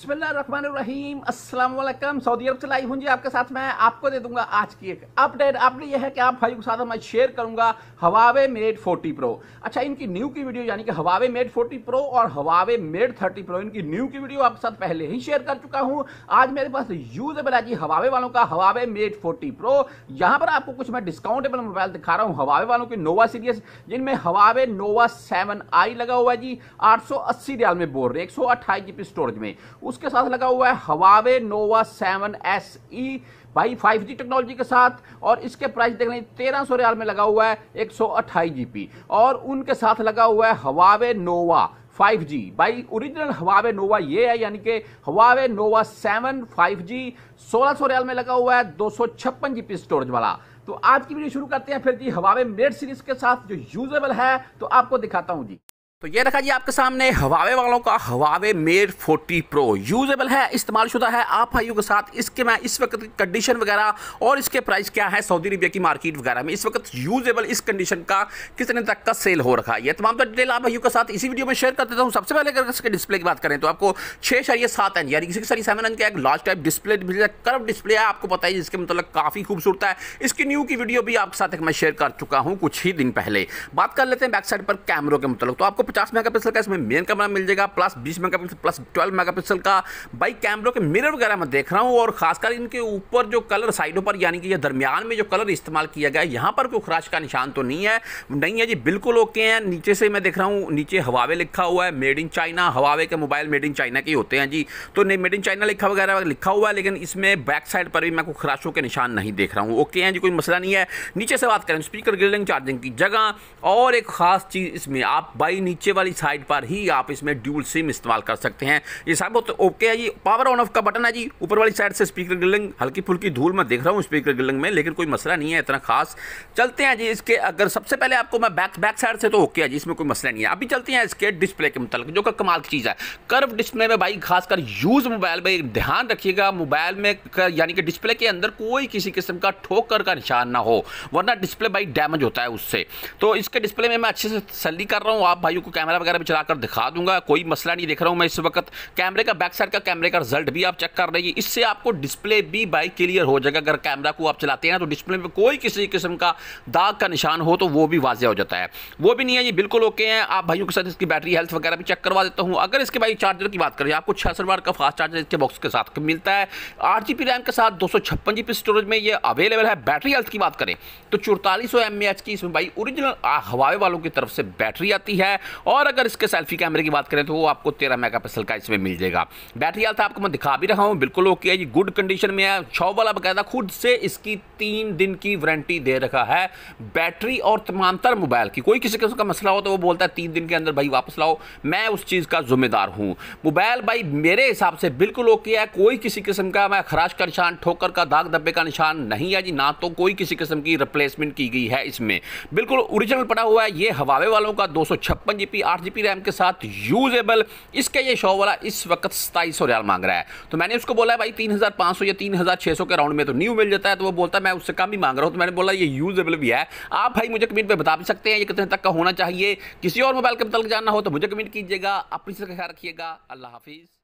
बिस्मिल्लाम Aslam Saudi अरब से live हूँ जी आपके साथ मैं आपको दे दूंगा आज की एक अपडेट आपने यह है कि आप भाई के साथ मैं शेयर करूंगा हवावे मेड 40 प्रो अच्छा इनकी न्यू की वीडियो यानी कि हवावे मेड 40 प्रो और हवावे मेड 30 प्रो इनकी न्यू की वीडियो आपके साथ पहले ही शेयर कर चुका हूँ आज मेरे पास यूजेबल है जी हवावे वालों का हवावे मेड फोर्टी प्रो यहाँ पर आपको कुछ मैं डिस्काउंटेबल मोबाइल दिखा रहा हूँ हवावे वालों की नोवा सीरीज जिनमें हवावे नोवा सेवन आई लगा हुआ है जी आठ सौ अस्सी में बोल रहे एक सौ स्टोरेज में उसके साथ लगा हुआ है Huawei Nova seven S E भाई फाइव जी टेक्नोलॉजी के साथ और इसके प्राइस देख रहे तेरह सौ रियाल में लगा हुआ है एक सौ अट्ठाईस जीबी और उनके साथ लगा हुआ है हवावे नोवा 5G भाई ओरिजिनल हवावे नोवा ये है यानी कि हवावे नोवा 7 5G 1600 रियाल में लगा हुआ है दो सौ छप्पन जीबी स्टोरेज वाला तो आज की वीडियो शुरू करते हैं फिर जी हवावे मेड सीरीज के साथ जो यूजेबल है तो आपको दिखाता हूं जी तो ये रखा जी आपके सामने हवावे वालों का हवावे मेर 40 प्रो यूजेबल है इस्तेमाल शुदा है आप भाइयों के साथ इसके मैं इस वक्त कंडीशन वगैरह और इसके प्राइस क्या है सऊदी अरबिया की मार्केट वगैरह में इस वक्त यूजेबल इस कंडीशन का कितने तक का सेल हो रखा है ये तमाम तो डिटेल आप भाइयों के साथ इसी वीडियो में शेयर कर देता हूँ सबसे पहले अगर इसके डिस्प्ले की बात करें तो आपको छः शरीय सात एन यानी किसी सारी सेवन इंच का एक large type display curve display है आपको पता है जिसके मतलब काफ़ी खूबसूरत है इसकी न्यू की वीडियो भी आपके साथ मैं शेयर कर चुका हूँ कुछ ही दिन पहले बात कर लेते हैं बैक साइड पर कैमरों के मतलब तो आपको पचास मेगापिक्सल का इसमें मेन कैमरा मिल जाएगा प्लस बीस मेगापिक्सल प्लस ट्वेल्व मेगापिक्सल का बाई कैमरों के मिरर वगैरह मैं देख रहा हूँ और खासकर इनके ऊपर जो कलर साइडों पर यानी कि ये दरमियान में जो कलर इस्तेमाल किया गया है यहाँ पर कोई खराश का निशान तो नहीं है नहीं है जी बिल्कुल ओके हैं नीचे से मैं देख रहा हूँ नीचे हवावे लिखा हुआ है मेड इन चाइना हवावे के मोबाइल मेड इन चाइना के होते हैं जी तो नहीं मेड इन चाइना लिखा वगैरह लिखा हुआ है लेकिन इसमें बैक साइड पर भी मैं कोई खराशों के निशान नहीं देख रहा हूँ ओके हैं जी कोई मसला नहीं है नीचे से बात करें स्पीकर ग्रिलिंग चार्जिंग की जगह और एक खास चीज़ इसमें आप बाई नीचे वाली साइड पर ही आप इसमें ड्यूल सिम इस्तेमाल कर सकते हैं ये सब तो ओके है जी पावर ऑन ऑफ का बटन है जी ऊपर वाली साइड से स्पीकर ग्रिलिंग हल्की फुल्की धूल मैं देख रहा हूँ स्पीकर ग्रिलिंग में लेकिन कोई मसला नहीं है इतना खास चलते हैं जी इसके अगर सबसे पहले आपको मैं बैक बैक साइड से तो ओके है जी इसमें कोई मसला नहीं है अभी चलते हैं इसके डिस्प्ले के मुतल जो कि कमाल की चीज़ है कर्व डिस्प्ले में भाई खासकर यूज़ मोबाइल में ध्यान रखिएगा मोबाइल में यानी कि डिस्प्ले के अंदर कोई किसी किस्म का ठोकर का निशान ना हो वरना डिस्प्ले भाई डैमेज होता है उससे तो इसके डिस्प्ले में मैं अच्छे से तसली कर रहा हूँ आप भाइयों को आपको कैमरा वगैरह भी चलाकर दिखा दूंगा कोई मसला नहीं देख रहा हूँ मैं इस वक्त कैमरे का बैक साइड का कैमरे का रिजल्ट भी आप चेक कर रही है इससे आपको डिस्प्ले भी बाई क्लियर हो जाएगा अगर कैमरा को आप चलाते हैं तो डिस्प्ले में कोई किसी किस्म का दाग का निशान हो तो वो भी वाजह हो जाता है वो भी नहीं है ये बिल्कुल ओके हैं आप भाइयों के साथ इसकी बैटरी हेल्थ वगैरह भी चेक करवा देता हूँ अगर इसके भाई चार्जर की बात करें आपको छियासठ सौ का फास्ट चार्जर इसके बॉक्स के साथ मिलता है आठ जी रैम के साथ दो स्टोरेज में ये अवेलेबल है बैटरी हेल्थ की बात करें तो चौतालीस सौ की इसमें भाई ओरिजिनल हवाए वालों की तरफ से बैटरी आती है और अगर इसके सेल्फी कैमरे की बात करें तो वो आपको तेरह मेगा का इसमें मिल जाएगा बैटरी हालत आपको मैं दिखा भी रहा हूँ बिल्कुल ओके है ये गुड कंडीशन में है छः वाला बकायदा खुद से इसकी तीन दिन की वारंटी दे रखा है बैटरी और तमाम मोबाइल की कोई किसी किस्म का मसला हो तो वो बोलता है तीन दिन के अंदर भाई वापस लाओ मैं उस चीज़ का जिम्मेदार हूँ मोबाइल भाई मेरे हिसाब से बिल्कुल ओके है कोई किसी किस्म का मैं खराश का निशान ठोकर का दाग धब्बे का निशान नहीं है जी ना तो कोई किसी किस्म की रिप्लेसमेंट की गई है इसमें बिल्कुल ओरिजिनल पड़ा हुआ है ये हवावे वालों का दो सौ छप्पन जी पी आठ जी पी रैम के साथ यूजेबल इसका ये शो वाला इस वक्त सताईस सौ रियाल मांग रहा है तो मैंने उसको बोला भाई तीन हज़ार पाँच सौ या तीन हज़ार छः सौ के राउंड में तो न्यू मिल जाता है तो वो बोलता है मैं उससे कम ही मांग रहा हूँ तो मैंने बोला ये यूजेबल भी है आप भाई मुझे कमेंट पर बता भी सकते हैं ये कितने तक का होना चाहिए किसी और मोबाइल के मतलब जानना हो तो मुझे कमेंट कीजिएगा अपनी से ख्याल रखिएगा अल्लाह हाफिज़